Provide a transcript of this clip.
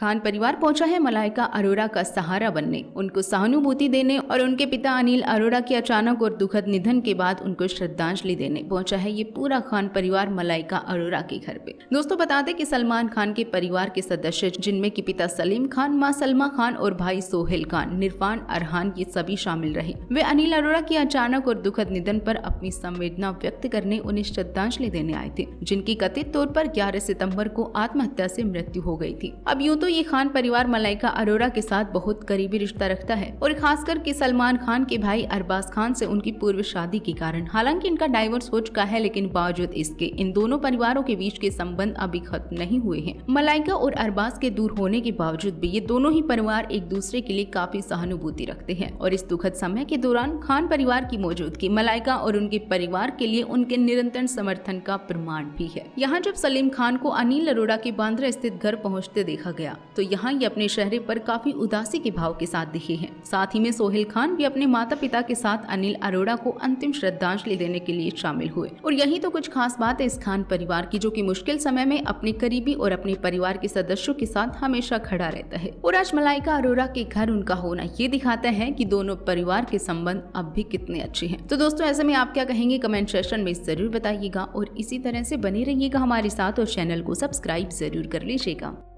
खान परिवार पहुंचा है मलाइका अरोड़ा का सहारा बनने उनको सहानुभूति देने और उनके पिता अनिल अरोड़ा के अचानक और दुखद निधन के बाद उनको श्रद्धांजलि देने पहुंचा है ये पूरा खान परिवार मलाइका अरोड़ा के घर पे दोस्तों बताते कि सलमान खान के परिवार के सदस्य जिनमें की पिता सलीम खान माँ सलमा खान और भाई सोहेल खान निरफान अरहान ये सभी शामिल रहे वे अनिल अरोरा के अचानक और दुखद निधन पर अपनी संवेदना व्यक्त करने उन्हें श्रद्धांजलि देने आए थे जिनकी कथित तौर पर ग्यारह सितम्बर को आत्महत्या से मृत्यु हो गयी थी अब यूँ तो दोस्तों ये खान परिवार मलाइका अरोरा के साथ बहुत करीबी रिश्ता रखता है और खास करके सलमान खान के भाई अरबाज खान से उनकी पूर्व शादी के कारण हालांकि इनका डाइवोर्स हो चुका है लेकिन बावजूद इसके इन दोनों परिवारों के बीच के संबंध अभी खत्म नहीं हुए हैं मलाइका और अरबाज के दूर होने के बावजूद भी ये दोनों ही परिवार एक दूसरे के लिए काफी सहानुभूति रखते हैं और इस दुखद समय के दौरान खान परिवार की मौजूदगी मलाइका और उनके परिवार के लिए उनके निरंतर समर्थन का प्रमाण भी है यहाँ जब सलीम खान को अनिल अरोड़ा के बांद्रा स्थित घर पहुँचते देखा गया पड़ा तो यहाँ ये अपने चेहरे पर काफी उदासी के भाव के साथ दिखे हैं साथ ही में सोहेल खान भी अपने माता पिता के साथ अनिल अरोड़ा को अंतिम श्रद्धांजलि देने के लिए शामिल हुए और यही तो कुछ खास बात है इस खान परिवार की जो की मुश्किल समय में अपने करीबी और अपने परिवार के सदस्यों के साथ हमेशा खड़ा रहता है और आज मलाइका अरोड़ा के घर उनका होना ये दिखाता है की दोनों परिवार के संबंध अब भी कितने अच्छे है तो दोस्तों ऐसे में आप क्या कहेंगे कमेंट सेशन में जरूर बताइएगा और इसी तरह से बने रहिएगा हमारे साथ और चैनल को सब्सक्राइब जरूर कर लीजिएगा